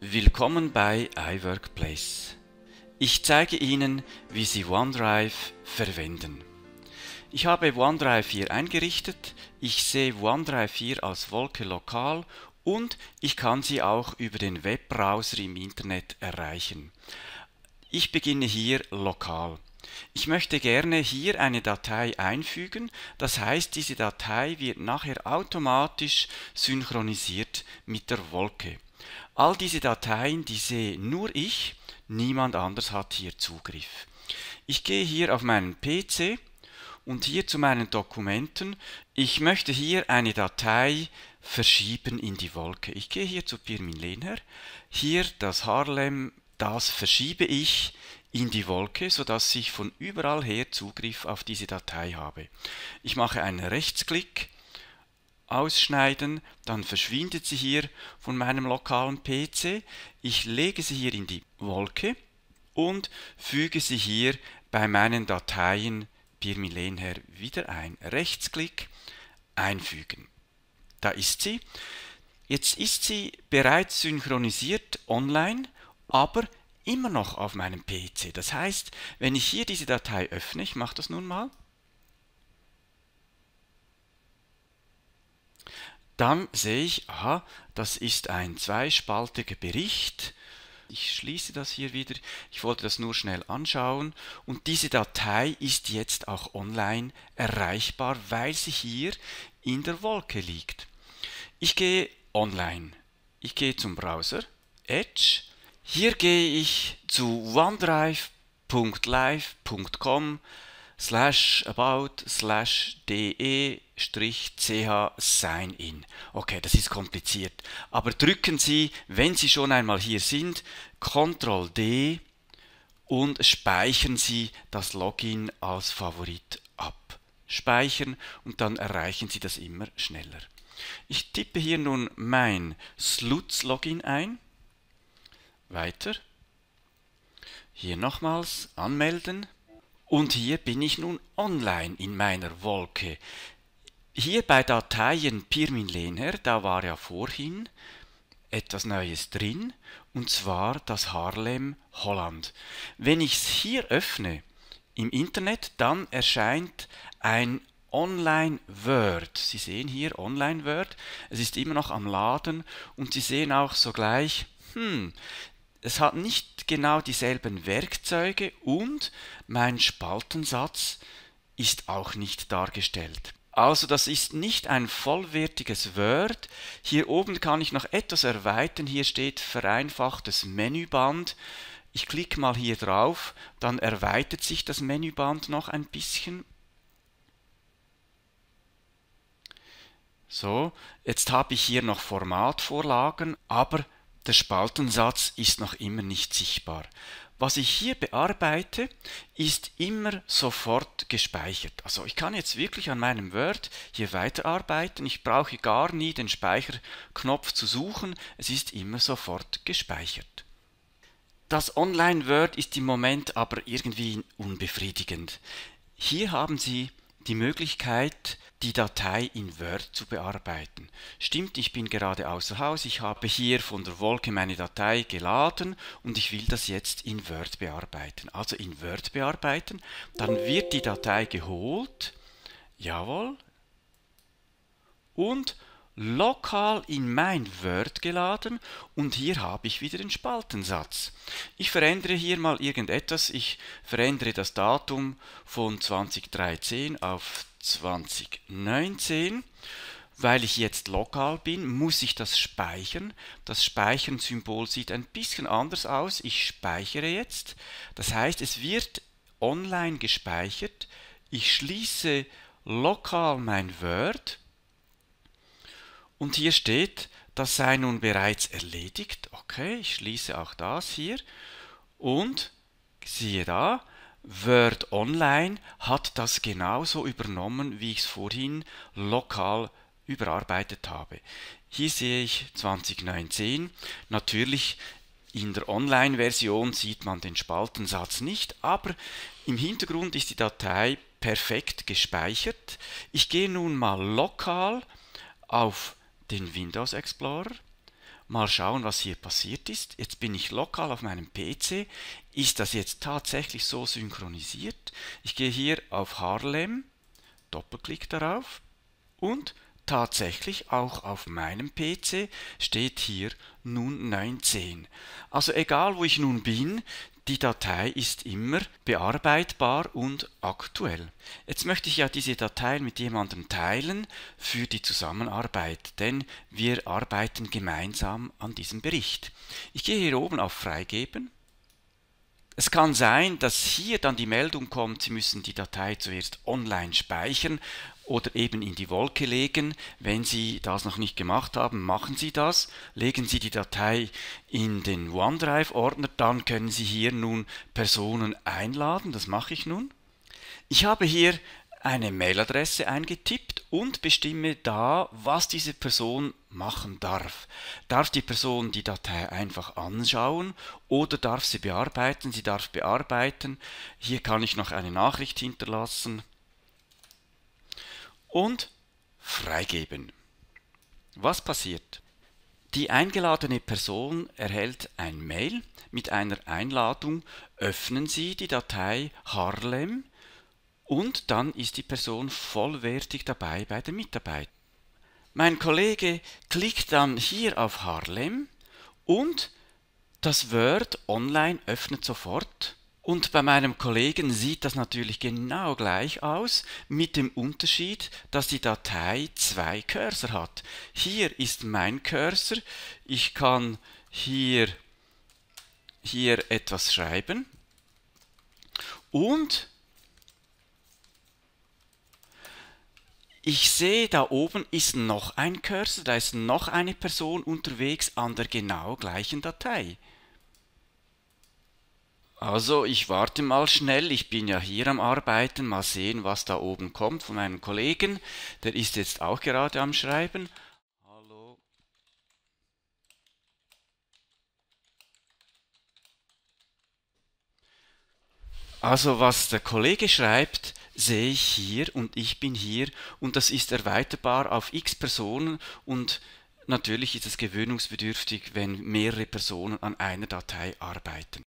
Willkommen bei iWorkplace. Ich zeige Ihnen, wie Sie OneDrive verwenden. Ich habe OneDrive hier eingerichtet, ich sehe OneDrive hier als Wolke lokal und ich kann sie auch über den Webbrowser im Internet erreichen. Ich beginne hier lokal. Ich möchte gerne hier eine Datei einfügen, das heißt diese Datei wird nachher automatisch synchronisiert mit der Wolke. All diese Dateien, die sehe nur ich, niemand anders hat hier Zugriff. Ich gehe hier auf meinen PC und hier zu meinen Dokumenten. Ich möchte hier eine Datei verschieben in die Wolke. Ich gehe hier zu Pirmin Lehner, hier das Harlem, das verschiebe ich in die Wolke, sodass ich von überall her Zugriff auf diese Datei habe. Ich mache einen Rechtsklick, ausschneiden, dann verschwindet sie hier von meinem lokalen PC. Ich lege sie hier in die Wolke und füge sie hier bei meinen Dateien Pirmilen her wieder ein. Rechtsklick, einfügen. Da ist sie. Jetzt ist sie bereits synchronisiert online, aber immer noch auf meinem PC. Das heißt, wenn ich hier diese Datei öffne, ich mache das nun mal, dann sehe ich, aha, das ist ein zweispaltiger Bericht. Ich schließe das hier wieder. Ich wollte das nur schnell anschauen. Und diese Datei ist jetzt auch online erreichbar, weil sie hier in der Wolke liegt. Ich gehe online. Ich gehe zum Browser, Edge. Hier gehe ich zu onedrive.live.com slash about slash de strich ch sign in. Okay, das ist kompliziert. Aber drücken Sie, wenn Sie schon einmal hier sind, Ctrl D und speichern Sie das Login als Favorit ab. Speichern und dann erreichen Sie das immer schneller. Ich tippe hier nun mein Slutz-Login ein. Weiter. Hier nochmals anmelden. Und hier bin ich nun online in meiner Wolke. Hier bei Dateien Pirmin Lehner, da war ja vorhin etwas Neues drin, und zwar das Harlem Holland. Wenn ich es hier öffne im Internet, dann erscheint ein Online Word. Sie sehen hier Online Word. Es ist immer noch am Laden und Sie sehen auch sogleich, hm, es hat nicht genau dieselben Werkzeuge und mein Spaltensatz ist auch nicht dargestellt. Also das ist nicht ein vollwertiges Word. Hier oben kann ich noch etwas erweitern. Hier steht vereinfachtes Menüband. Ich klicke mal hier drauf, dann erweitert sich das Menüband noch ein bisschen. So, jetzt habe ich hier noch Formatvorlagen, aber der Spaltensatz ist noch immer nicht sichtbar. Was ich hier bearbeite, ist immer sofort gespeichert. Also ich kann jetzt wirklich an meinem Word hier weiterarbeiten. Ich brauche gar nie den Speicherknopf zu suchen. Es ist immer sofort gespeichert. Das Online-Word ist im Moment aber irgendwie unbefriedigend. Hier haben Sie die Möglichkeit, die Datei in Word zu bearbeiten. Stimmt, ich bin gerade außer Haus, ich habe hier von der Wolke meine Datei geladen und ich will das jetzt in Word bearbeiten. Also in Word bearbeiten, dann wird die Datei geholt, jawohl, und lokal in mein Word geladen und hier habe ich wieder den Spaltensatz. Ich verändere hier mal irgendetwas. Ich verändere das Datum von 2013 auf 2019. Weil ich jetzt lokal bin, muss ich das speichern. Das Speichern-Symbol sieht ein bisschen anders aus. Ich speichere jetzt. Das heißt, es wird online gespeichert. Ich schließe lokal mein Word und hier steht, das sei nun bereits erledigt. Okay, ich schließe auch das hier. Und siehe da, Word Online hat das genauso übernommen, wie ich es vorhin lokal überarbeitet habe. Hier sehe ich 2019. Natürlich in der Online-Version sieht man den Spaltensatz nicht, aber im Hintergrund ist die Datei perfekt gespeichert. Ich gehe nun mal lokal auf den Windows Explorer. Mal schauen, was hier passiert ist. Jetzt bin ich lokal auf meinem PC. Ist das jetzt tatsächlich so synchronisiert? Ich gehe hier auf Harlem, Doppelklick darauf und tatsächlich auch auf meinem PC steht hier nun 19. Also egal wo ich nun bin, die Datei ist immer bearbeitbar und aktuell. Jetzt möchte ich ja diese Datei mit jemandem teilen für die Zusammenarbeit, denn wir arbeiten gemeinsam an diesem Bericht. Ich gehe hier oben auf Freigeben es kann sein, dass hier dann die Meldung kommt, Sie müssen die Datei zuerst online speichern oder eben in die Wolke legen. Wenn Sie das noch nicht gemacht haben, machen Sie das. Legen Sie die Datei in den OneDrive-Ordner, dann können Sie hier nun Personen einladen. Das mache ich nun. Ich habe hier eine Mailadresse eingetippt und bestimme da, was diese Person machen darf. Darf die Person die Datei einfach anschauen oder darf sie bearbeiten? Sie darf bearbeiten. Hier kann ich noch eine Nachricht hinterlassen und freigeben. Was passiert? Die eingeladene Person erhält ein Mail mit einer Einladung, öffnen Sie die Datei Harlem und dann ist die Person vollwertig dabei bei der Mitarbeit. Mein Kollege klickt dann hier auf Harlem und das Word online öffnet sofort. Und bei meinem Kollegen sieht das natürlich genau gleich aus, mit dem Unterschied, dass die Datei zwei Cursor hat. Hier ist mein Cursor. Ich kann hier, hier etwas schreiben. Und ich sehe, da oben ist noch ein Cursor, da ist noch eine Person unterwegs an der genau gleichen Datei. Also, ich warte mal schnell, ich bin ja hier am Arbeiten, mal sehen, was da oben kommt von meinem Kollegen. Der ist jetzt auch gerade am Schreiben. Hallo. Also, was der Kollege schreibt, sehe ich hier und ich bin hier und das ist erweiterbar auf x Personen und natürlich ist es gewöhnungsbedürftig, wenn mehrere Personen an einer Datei arbeiten.